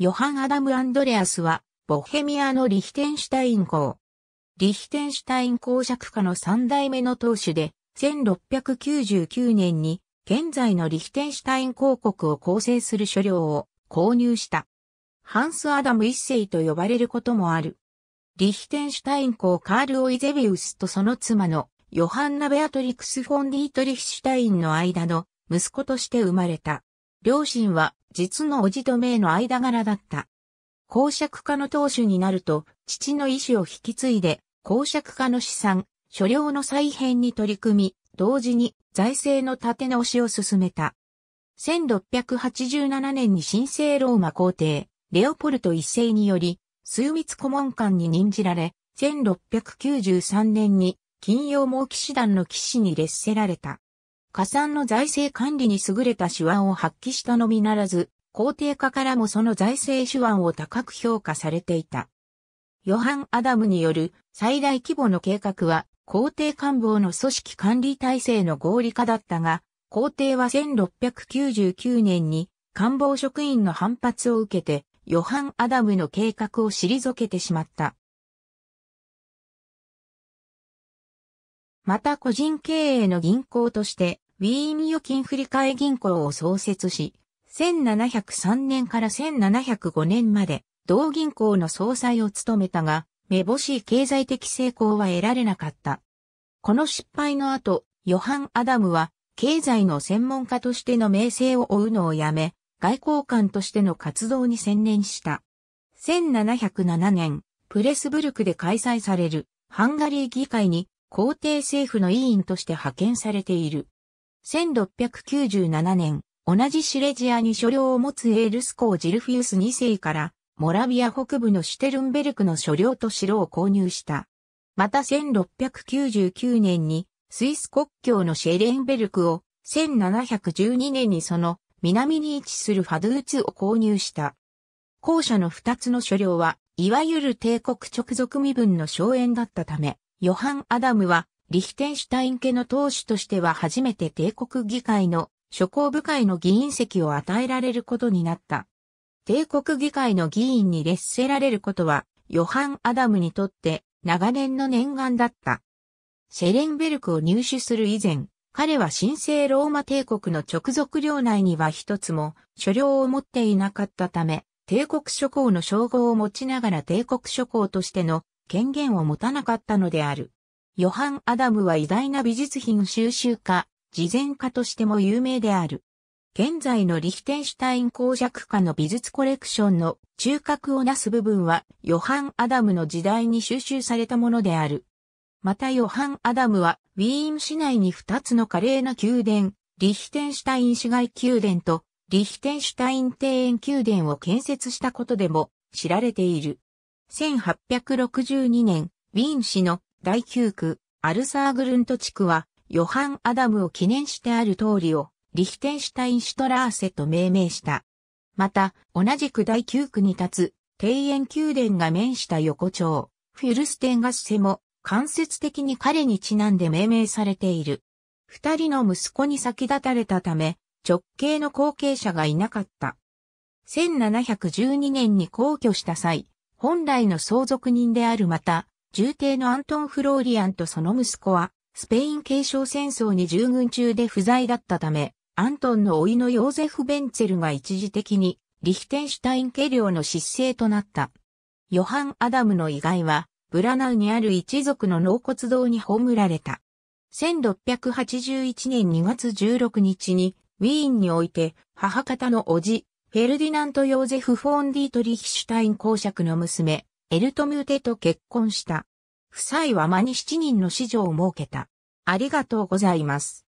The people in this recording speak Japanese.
ヨハン・アダム・アンドレアスは、ボヘミアのリヒテンシュタイン公。リヒテンシュタイン公爵家の三代目の当主で、1699年に、現在のリヒテンシュタイン公国を構成する所領を購入した。ハンス・アダム一世と呼ばれることもある。リヒテンシュタイン公カール・オイゼビウスとその妻のヨハンナ・ベアトリクス・フォン・ディートリヒシュタインの間の息子として生まれた。両親は実の叔父と名の間柄だった。公爵家の当主になると、父の意思を引き継いで、公爵家の資産、所領の再編に取り組み、同時に財政の立て直しを進めた。1687年に新生ローマ皇帝、レオポルト一世により、枢密顧問官に任じられ、1693年に金曜毛騎士団の騎士に列せられた。加算の財政管理に優れた手腕を発揮したのみならず、皇帝家からもその財政手腕を高く評価されていた。ヨハン・アダムによる最大規模の計画は、皇帝官房の組織管理体制の合理化だったが、皇帝は1699年に官房職員の反発を受けて、ヨハン・アダムの計画を退けてしまった。また個人経営の銀行として、ウィーン預金振替銀行を創設し、1703年から1705年まで、同銀行の総裁を務めたが、めぼしい経済的成功は得られなかった。この失敗の後、ヨハン・アダムは、経済の専門家としての名声を追うのをやめ、外交官としての活動に専念した。1707年、プレスブルクで開催されるハンガリー議会に皇帝政府の委員として派遣されている。1697年、同じシレジアに所領を持つエールスコージルフィウス2世から、モラビア北部のシュテルンベルクの所領と城を購入した。また1699年に、スイス国境のシェレンベルクを、1712年にその南に位置するファドゥーツを購入した。後者の二つの所領は、いわゆる帝国直属身分の荘園だったため、ヨハン・アダムは、リヒテンシュタイン家の党首としては初めて帝国議会の諸公部会の議員席を与えられることになった。帝国議会の議員に劣せられることは、ヨハン・アダムにとって長年の念願だった。セレンベルクを入手する以前、彼は神聖ローマ帝国の直属領内には一つも所領を持っていなかったため、帝国諸侯の称号を持ちながら帝国諸侯としての権限を持たなかったのである。ヨハン・アダムは偉大な美術品収集家、事前家としても有名である。現在のリヒテンシュタイン公爵家の美術コレクションの中核をなす部分は、ヨハン・アダムの時代に収集されたものである。またヨハン・アダムは、ウィーン市内に2つの華麗な宮殿、リヒテンシュタイン市街宮殿と、リヒテンシュタイン庭園宮殿を建設したことでも知られている。1862年、ウィーン市の第9区、アルサーグルント地区は、ヨハン・アダムを記念してある通りを、リヒテンシュタインシュトラーセと命名した。また、同じく第9区に立つ、庭園宮殿が面した横丁、フィルステンガッセも、間接的に彼にちなんで命名されている。二人の息子に先立たれたため、直系の後継者がいなかった。1712年に皇居した際、本来の相続人であるまた、重帝のアントン・フローリアンとその息子は、スペイン継承戦争に従軍中で不在だったため、アントンの甥のヨーゼフ・ベンツェルが一時的に、リヒテンシュタイン家領の失勢となった。ヨハン・アダムの遺骸は、ブラナウにある一族の納骨堂に葬られた。1681年2月16日に、ウィーンにおいて、母方の叔父、フェルディナント・ヨーゼフ・フォン・ディートリヒシュタイン公爵の娘、エルトムーテと結婚した。夫妻は間に7人の子女を設けた。ありがとうございます。